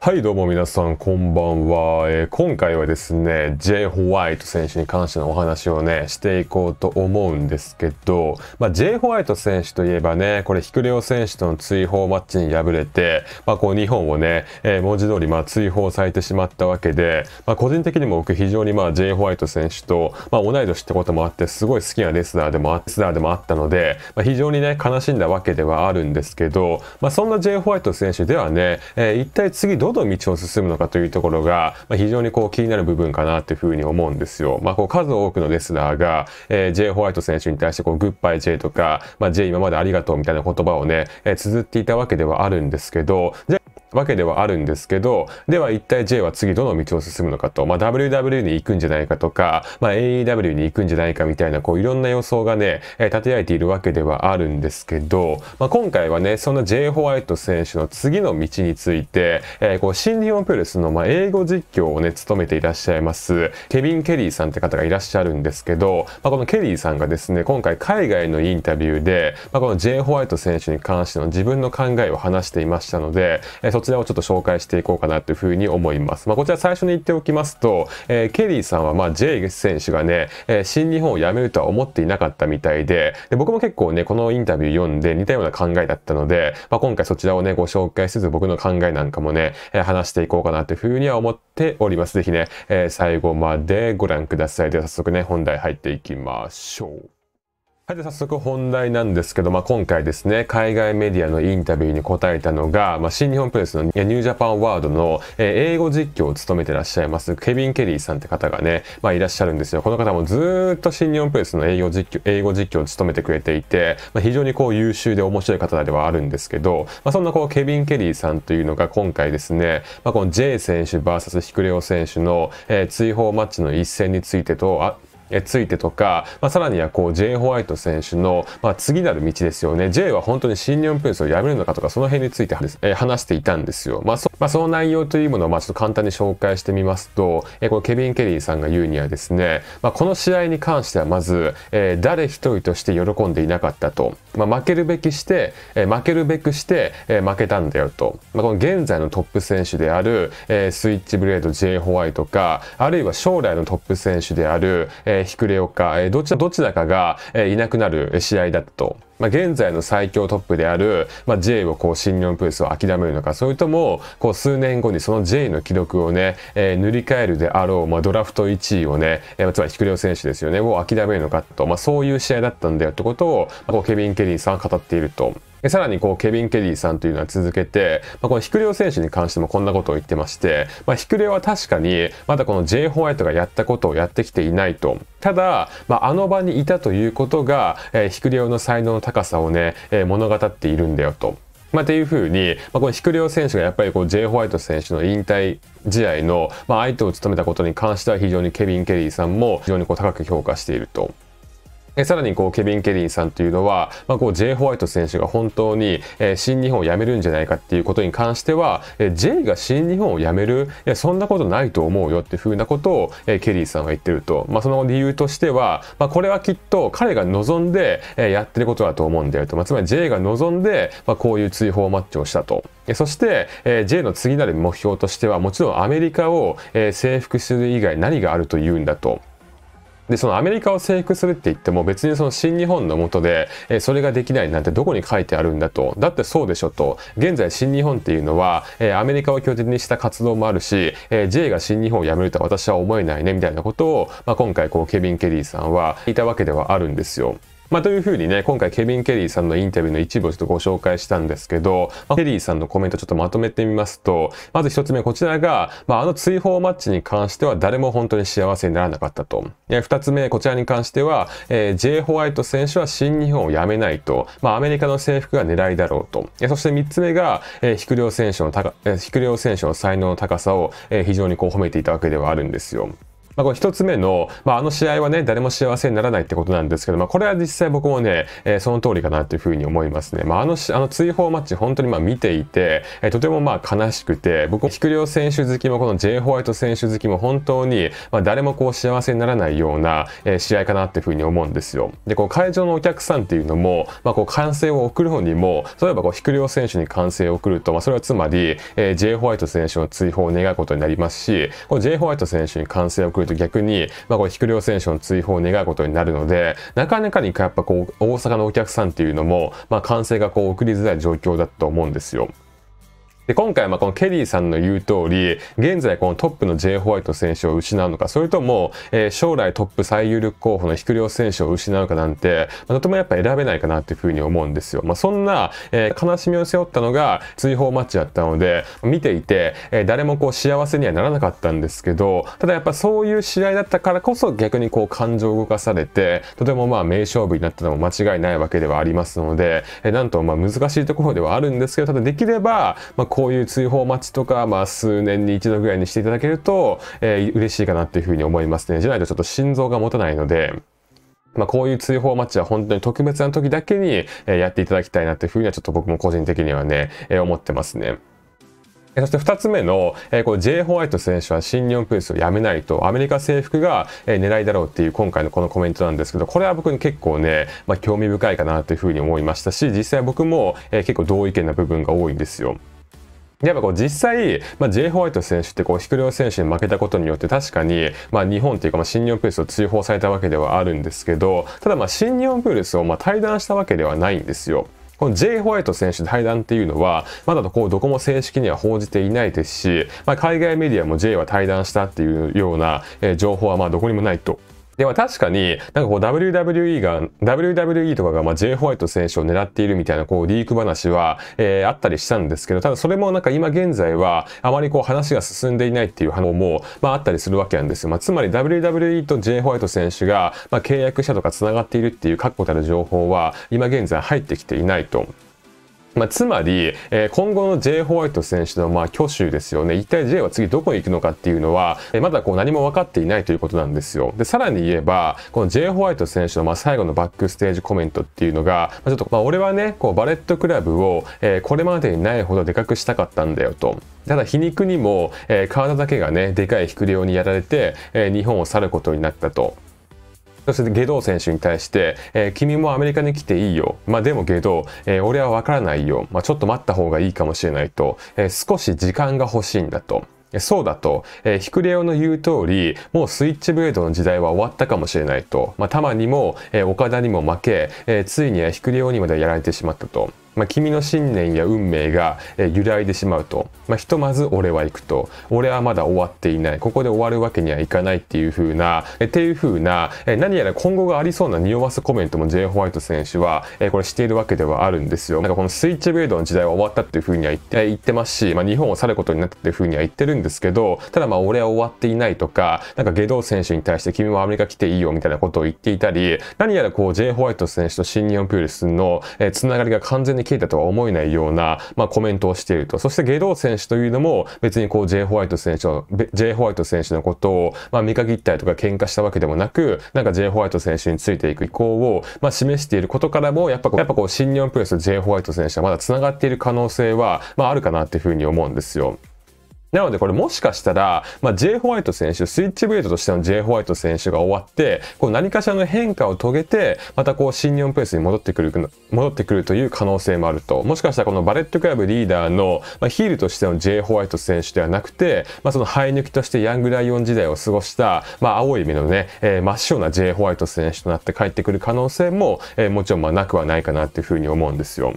はいどうも皆さんこんばんは、えー、今回はですね J. ホワイト選手に関してのお話をねしていこうと思うんですけど、まあ、J. ホワイト選手といえばねこれヒクレオ選手との追放マッチに敗れて、まあ、こう日本をね、えー、文字通りまあ追放されてしまったわけで、まあ、個人的にも僕非常にまあ J. ホワイト選手と、まあ、同い年ってこともあってすごい好きなレスラーでもあレスラーでもあったので、まあ、非常にね悲しんだわけではあるんですけど、まあ、そんな J. ホワイト選手ではね、えー、一体次どどの道を進むのかというところが、まあ、非常にこう気になる部分かなというふうに思うんですよ。まあ、こう数多くのレスラーが、えー、J ホワイト選手に対してこうグッバイ J とか、まあ、J 今までありがとうみたいな言葉をね、えー、綴っていたわけではあるんですけど、じゃわけではあるんですけど、では一体 J は次どの道を進むのかと、まあ、WW に行くんじゃないかとか、まあ、AEW に行くんじゃないかみたいな、こういろんな予想がね、え立てられているわけではあるんですけど、まあ、今回はね、そんな J ホワイト選手の次の道について、えー、こう新日本プレスのま英語実況をね、務めていらっしゃいます、ケビン・ケリーさんって方がいらっしゃるんですけど、まあ、このケリーさんがですね、今回海外のインタビューで、まこの J ホワイト選手に関しての自分の考えを話していましたので、えーそちらをちょっと紹介していこうかなというふうに思います。まあ、こちら最初に言っておきますと、えー、ケリーさんはまあス選手がね、えー、新日本を辞めるとは思っていなかったみたいでで、僕も結構ね、このインタビュー読んで似たような考えだったので、まあ、今回そちらをね、ご紹介しつつ僕の考えなんかもね、えー、話していこうかなというふうには思っております。ぜひね、えー、最後までご覧ください。では早速ね、本題入っていきましょう。はい、で早速本題なんですけど、まあ、今回ですね、海外メディアのインタビューに答えたのが、まあ、新日本プレスのニュージャパンワードの、え英語実況を務めてらっしゃいます、ケビン・ケリーさんって方がね、まあ、いらっしゃるんですよ。この方もずっと新日本プレスの英語実況、英語実況を務めてくれていて、まあ、非常にこう優秀で面白い方ではあるんですけど、まあ、そんなこう、ケビン・ケリーさんというのが今回ですね、まあ、この J 選手 VS ヒクレオ選手の、え追放マッチの一戦についてと、ついてとか、まあ、さらにはこう、ジェイ・ホワイト選手の、まあ、次なる道ですよね。ジェイは本当に新日本プロレスをやめるのかとか、その辺について、え話していたんですよ。まあそ、まあ、その内容というものを、まあ、ちょっと簡単に紹介してみますと、えー、このケビン・ケリーさんが言うにはですね、まあ、この試合に関してはまず、えー、誰一人として喜んでいなかったと。まあ、負けるべきして、えー、負けるべくして、えー、負けたんだよと。まあ、この現在のトップ選手である、えー、スイッチブレード・ジェイ・ホワイトか、あるいは将来のトップ選手である、えーえヒクレオカ、えー、どちら、どちらかが、えー、いなくなる試合だったと。まあ、現在の最強トップである、まあ、J をこう、新日本プレスを諦めるのか、それとも、こう、数年後にその J の記録をね、えー、塗り替えるであろう、まあ、ドラフト1位をね、えー、つまり、ヒクレオ選手ですよね、を諦めるのかと、まあ、そういう試合だったんだよってことを、まあ、こうケビン・ケリーさんは語っていると。さらにこうケビン・ケリーさんというのは続けて、まあ、このヒクレオ選手に関してもこんなことを言ってまして、まあ、ヒクレオは確かにまだこの J. ホワイトがやったことをやってきていないと。ただ、まあ、あの場にいたということが、えー、ヒクレオの才能の高さをね、えー、物語っているんだよと。まあ、っていうふうに、まあ、このヒクレオ選手がやっぱりこう J. ホワイト選手の引退試合の、まあ、相手を務めたことに関しては非常にケビン・ケリーさんも非常にこう高く評価していると。えさらにこうケビン・ケリーさんというのは、まあ、こう J. ホワイト選手が本当に、え新日本を辞めるんじゃないかっていうことに関しては、え J が新日本を辞めるいやそんなことないと思うよっていうふうなことを、えケリーさんは言ってると、まあ、その理由としては、まあ、これはきっと彼が望んで、えやってることだと思うんだよと、まあ、つまり J が望んで、まあ、こういう追放マッチをしたと。そして、えー、J の次なる目標としては、もちろんアメリカを、えー、征服する以外何があるというんだと。で、そのアメリカを征服するって言っても別にその新日本のもとで、えそれができないなんてどこに書いてあるんだと。だってそうでしょと。現在新日本っていうのは、えアメリカを拠点にした活動もあるし、え J が新日本を辞めるとは私は思えないねみたいなことを、まあ、今回こうケビン・ケリーさんは言いたわけではあるんですよ。まあ、というふうにね、今回ケビン・ケリーさんのインタビューの一部をちょっとご紹介したんですけど、まあ、ケリーさんのコメントちょっとまとめてみますと、まず一つ目、こちらが、まあ、あの追放マッチに関しては誰も本当に幸せにならなかったと。二つ目、こちらに関しては、えー、J. ホワイト選手は新日本を辞めないと、まあ、アメリカの征服が狙いだろうと。そして三つ目が、えー、ヒクリョウ選手の高、えー、ヒクリョウ選手の才能の高さを、えー、非常にこう褒めていたわけではあるんですよ。まあ、これ一つ目の、まあ、あの試合はね、誰も幸せにならないってことなんですけど、まあ、これは実際僕もね、えー、その通りかなというふうに思いますね。まあ、あのし、あの追放マッチ、本当にまあ見ていて、えー、とてもまあ悲しくて、僕も菊陵選手好きも、この J ホワイト選手好きも、本当に、まあ、誰もこう幸せにならないような、えー、試合かなっていうふうに思うんですよ。で、こう会場のお客さんっていうのも、まあ、こう歓声を送る方にも、例えばこう菊陵選手に歓声を送ると、まあ、それはつまり、えー、J ホワイト選手の追放を願うことになりますし、こう J ホワイト選手に歓声を送ると逆に、まあこれ、ょう選手の追放を願うことになるので、なかなかにやっぱこう、大阪のお客さんっていうのも、まあ、歓声がこう、送りづらい状況だと思うんですよ。で、今回はこのケリーさんの言う通り、現在このトップの J ホワイト選手を失うのか、それとも、えー、将来トップ最有力候補のヒクリオ選手を失うかなんて、まあ、とてもやっぱ選べないかなっていうふうに思うんですよ。まあ、そんな、えー、悲しみを背負ったのが追放マッチだったので、見ていて、えー、誰もこう幸せにはならなかったんですけど、ただやっぱそういう試合だったからこそ逆にこう感情を動かされて、とてもまあ名勝負になったのも間違いないわけではありますので、えー、なんとまあ難しいところではあるんですけど、ただできれば、まあこういう追放待ちとか、まあ、数年に一度ぐらいにしていただけると、えー、嬉しいかなっていうふうに思いますね。じゃないとちょっと心臓が持たないので、まあ、こういう追放待ちは本当に特別な時だけにやっていただきたいなというふうにはちょっと僕も個人的にはね、思ってますね。そして2つ目の、えー、この J. ホワイト選手は新日本プレスをやめないと、アメリカ征服が、えー、狙いだろうっていう今回のこのコメントなんですけど、これは僕に結構ね、まあ、興味深いかなというふうに思いましたし、実際僕も、えー、結構同意見な部分が多いんですよ。やっぱこう実際、まあ、J. ホワイト選手ってこう、ヒクレオ選手に負けたことによって確かに、まあ日本っていうか、まあ新日本プーレスを追放されたわけではあるんですけど、ただまあ新日本プレスをまあ対談したわけではないんですよ。この J. ホワイト選手対談っていうのは、まだこう、どこも正式には報じていないですし、まあ海外メディアも J は対談したっていうような、えー、情報はまあどこにもないとでも確かに、なんかこう WWE が、WWE とかがまあ J ホワイト選手を狙っているみたいなこうリーク話は、えー、あったりしたんですけど、ただそれもなんか今現在はあまりこう話が進んでいないっていう反応も、まああったりするわけなんですよ。まあつまり WWE と J ホワイト選手が、まあ契約者とか繋がっているっていう確固たる情報は今現在入ってきていないと。まあ、つまり、えー、今後の J. ホワイト選手の、まあ、挙手ですよね。一体 J は次どこに行くのかっていうのは、えー、まだこう何も分かっていないということなんですよ。で、さらに言えば、この J. ホワイト選手の、まあ、最後のバックステージコメントっていうのが、まあ、ちょっと、まあ、俺はね、こう、バレットクラブを、えー、これまでにないほどでかくしたかったんだよと。ただ皮肉にも、えー、体だけがね、でかいひくりにやられて、えー、日本を去ることになったと。そしてゲドー選手に対して、えー、君もアメリカに来ていいよ。まあでもゲドー、えー、俺はわからないよ。まあちょっと待った方がいいかもしれないと、えー、少し時間が欲しいんだと。そうだと、えー、ヒクレオの言う通り、もうスイッチブレードの時代は終わったかもしれないと、まあ、タマにも、えー、岡田にも負け、えー、ついにヒクレオにまでやられてしまったと。まあ、君の信念や運命が、え揺らいでしまうと、まあ、ひとまず俺は行くと俺はまだ終わっていないここで終わるわけにはいかないっていう風な、えっていう風な、え何やら今後がありそうな匂わすコメントも J. ホワイト選手は、えこれしているわけではあるんですよなんかこのスイッチベイドの時代は終わったっていう風には言って,、言ってますし、まあ、日本を去ることになったっていう風には言ってるんですけどただまあ俺は終わっていないとかなんかド道選手に対して君もアメリカ来ていいよみたいなことを言っていたり何やらこう J. ホワイト選手と新日本プールスの、えー、つながりが完全に経いたとは思えないような、まあ、コメントをしていると。そしてゲドー選手というのも別にこう J ホワイト選手の、J ホワイト選手のことを、まあ、見限ったりとか喧嘩したわけでもなく、なんか J ホワイト選手についていく意向を、まあ、示していることからも、やっぱこう、やっぱこう、新日本プレスと J ホワイト選手はまだ繋がっている可能性は、まあ、あるかなっていうふうに思うんですよ。なのでこれもしかしたら、まあ、J ホワイト選手、スイッチブレードとしての J ホワイト選手が終わって、こう何かしらの変化を遂げて、またこう新日本プレスに戻ってくる、戻ってくるという可能性もあると。もしかしたらこのバレットクラブリーダーの、まあ、ヒールとしての J ホワイト選手ではなくて、まあ、その生え抜きとしてヤングライオン時代を過ごした、まあ、青い目のね、えー、真っ白な J ホワイト選手となって帰ってくる可能性も、えー、もちろんまあなくはないかなっていうふうに思うんですよ。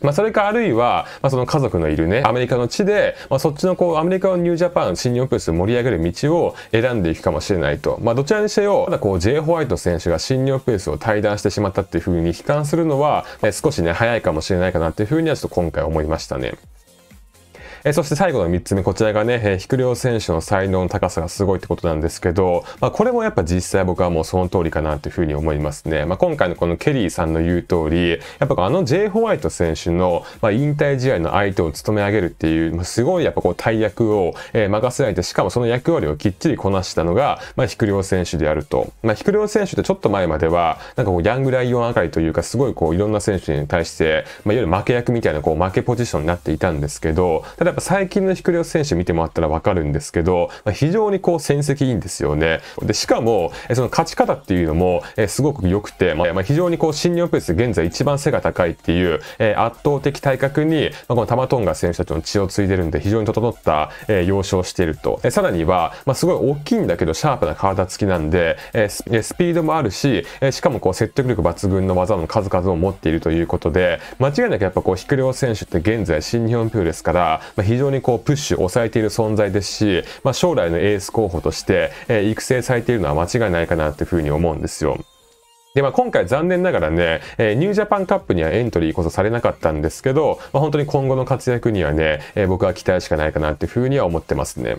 まあ、それかあるいは、まあ、その家族のいるね、アメリカの地で、まあ、そっちのこう、アメリカのニュージャパン、新日本プレスを盛り上げる道を選んでいくかもしれないと。まあ、どちらにせよ、ただこう、J. ホワイト選手が新日本プレスを退団してしまったっていうふうに悲観するのは、少しね、早いかもしれないかなっていうふうにはちょっと今回思いましたね。えそして最後の3つ目、こちらがね、えー、菊選手の才能の高さがすごいってことなんですけど、まあ、これもやっぱ実際僕はもうその通りかなというふうに思いますね。まあ、今回のこのケリーさんの言う通り、やっぱあの J. ホワイト選手の、まあ、引退試合の相手を務め上げるっていう、まあ、すごいやっぱこう大役を、えー、任せられて、しかもその役割をきっちりこなしたのが、まあ、菊陵選手であると。まあ、菊陵選手ってちょっと前までは、なんかこうヤングライオン上がりというか、すごいこういろんな選手に対して、まあ、いわゆる負け役みたいなこう負けポジションになっていたんですけど、ただぱ最近のヒクレオス選手見てもらったらわかるんですけど、まあ、非常にこう戦績いいんですよね。で、しかも、その勝ち方っていうのも、えすごく良くて、まあ、まあ、非常にこう、新日本プレス現在一番背が高いっていう、え圧倒的体格に、まあ、このタマトンガ選手たちの血を継いでるんで、非常に整った、え要所をしていると。えさらには、まあ、すごい大きいんだけど、シャープな体つきなんで、えスピードもあるし、えしかもこう、説得力抜群の技の数々を持っているということで、間違いなくやっぱこう、ヒクレオ選手って現在新日本プロレスから、まあ、非常にこうプッシュ、抑えている存在ですし、まあ、将来のエース候補として、えー、育成されているのは間違いないかなっていうふうに思うんですよ。で、まあ、今回残念ながらね、えー、ニュージャパンカップにはエントリーこそされなかったんですけど、まあ、本当に今後の活躍にはね、えー、僕は期待しかないかなっていうふうには思ってますね。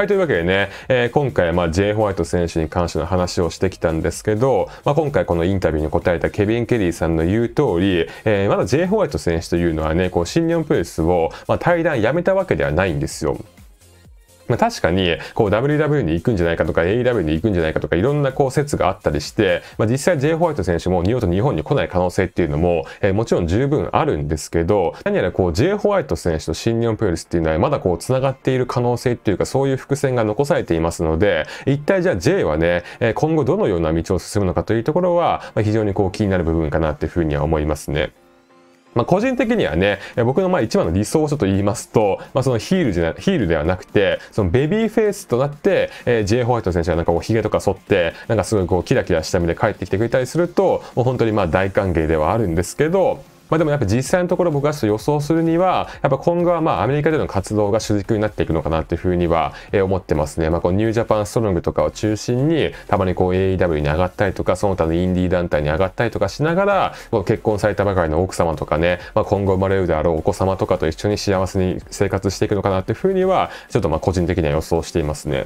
はい、というわけでね、えー、今回、まあ、J. ホワイト選手に関しての話をしてきたんですけど、まあ、今回このインタビューに答えたケビン・ケリーさんの言う通り、えー、まだ J. ホワイト選手というのはね、こう、新日本プレスを、まあ、対談やめたわけではないんですよ。まあ、確かに、こう WW に行くんじゃないかとか AEW に行くんじゃないかとかいろんなこう説があったりして、まあ、実際 J ホワイト選手も二度と日本に来ない可能性っていうのも、えー、もちろん十分あるんですけど、何やらこう J ホワイト選手と新日本プロレスっていうのはまだこう繋がっている可能性っていうかそういう伏線が残されていますので、一体じゃあ J はね、今後どのような道を進むのかというところは、まあ、非常にこう気になる部分かなっていうふうには思いますね。まあ、個人的にはね、僕のまあ一番の理想をちょっと言いますと、まあ、そのヒールじゃヒールではなくて、そのベビーフェイスとなって、えー、J. ホワイト選手がなんかお髭とか剃って、なんかすごいこうキラキラした目で帰ってきてくれたりすると、もう本当にまあ大歓迎ではあるんですけど、まあ、でもやっぱ実際のところ僕が予想するには、やっぱ今後はまあアメリカでの活動が主軸になっていくのかなっていうふうには思ってますね。まあ、このニュージャパンストロングとかを中心に、たまにこう AEW に上がったりとか、その他のインディー団体に上がったりとかしながら、結婚されたばかりの奥様とかね、まあ、今後生まれるであろうお子様とかと一緒に幸せに生活していくのかなっていうふうには、ちょっとまあ個人的には予想していますね。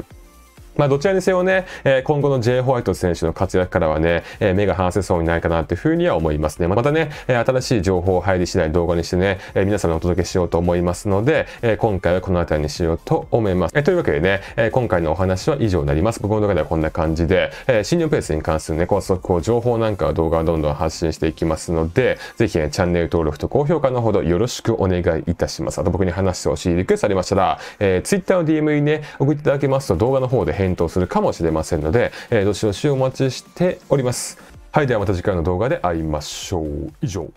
まあ、どちらにせよね、え今後の J. ホワイト選手の活躍からはね、え目が離せそうにないかなというふうには思いますね。またね、え新しい情報入り次第動画にしてね、え皆様にお届けしようと思いますので、え今回はこの辺りにしようと思います。えというわけでね、え今回のお話は以上になります。僕の動画ではこんな感じで、え新日本プレスに関するね、こ速報、情報なんかは動画をどんどん発信していきますので、ぜひ、ね、チャンネル登録と高評価のほどよろしくお願いいたします。あと僕に話してほしいリクエストありましたら、え Twitter の DM にね、送っていただけますと動画の方で検討するかもしれませんので、えー、どしどしお待ちしております。はい、ではまた次回の動画で会いましょう。以上。